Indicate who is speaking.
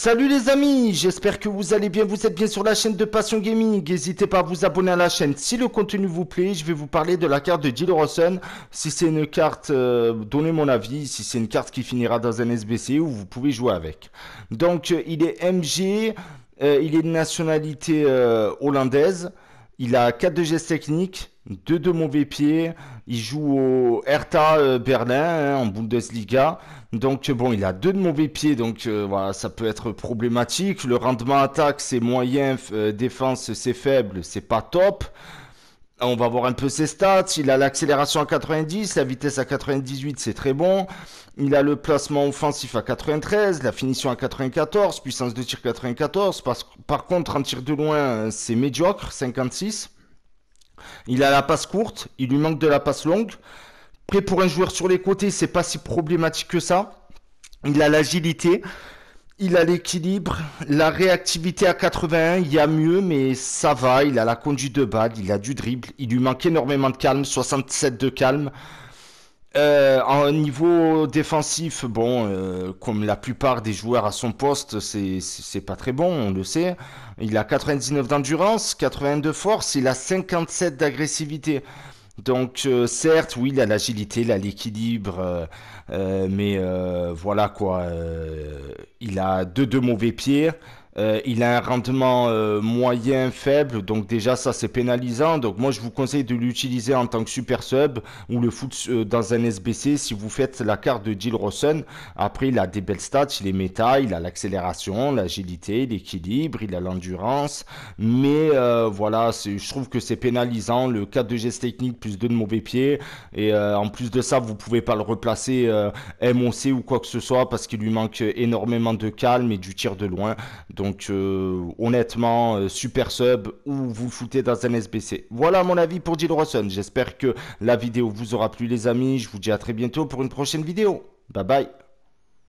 Speaker 1: Salut les amis, j'espère que vous allez bien, vous êtes bien sur la chaîne de Passion Gaming, n'hésitez pas à vous abonner à la chaîne si le contenu vous plaît, je vais vous parler de la carte de Jill Rosen, si c'est une carte, euh, donnez mon avis, si c'est une carte qui finira dans un SBC ou vous pouvez jouer avec. Donc euh, il est MG, euh, il est de nationalité hollandaise, il a 4 de gestes techniques, de mauvais pieds. Il joue au Hertha euh, Berlin hein, en Bundesliga. Donc euh, bon, il a deux de mauvais pieds, donc euh, voilà, ça peut être problématique. Le rendement attaque, c'est moyen, défense, c'est faible, c'est pas top. On va voir un peu ses stats. Il a l'accélération à 90, la vitesse à 98, c'est très bon. Il a le placement offensif à 93, la finition à 94, puissance de tir 94. Par, par contre, un tir de loin, c'est médiocre, 56. Il a la passe courte, il lui manque de la passe longue. prêt pour un joueur sur les côtés, c'est pas si problématique que ça. Il a l'agilité, il a l'équilibre, la réactivité à 81, il y a mieux, mais ça va. Il a la conduite de balle, il a du dribble, il lui manque énormément de calme, 67 de calme. Euh, en niveau défensif, bon, euh, comme la plupart des joueurs à son poste, c'est pas très bon, on le sait. Il a 99 d'endurance, 82 de force, il a 57 d'agressivité. Donc euh, certes, oui, il a l'agilité, il a l'équilibre, euh, mais voilà quoi, il a deux deux mauvais pieds. Euh, il a un rendement euh, moyen faible, donc déjà ça c'est pénalisant. Donc moi je vous conseille de l'utiliser en tant que super sub ou le foot euh, dans un SBC si vous faites la carte de Jill Rosen. Après il a des belles stats, il est méta, il a l'accélération, l'agilité, l'équilibre, il a l'endurance. Mais voilà, je trouve que c'est pénalisant. Le 4 de geste technique plus 2 de mauvais pieds. Et en plus de ça, vous pouvez pas le replacer MOC ou quoi que ce soit parce qu'il lui manque énormément de calme et du tir de loin. Donc euh, honnêtement, euh, super sub ou vous foutez dans un SBC. Voilà mon avis pour Jill Rosson. J'espère que la vidéo vous aura plu les amis. Je vous dis à très bientôt pour une prochaine vidéo. Bye bye.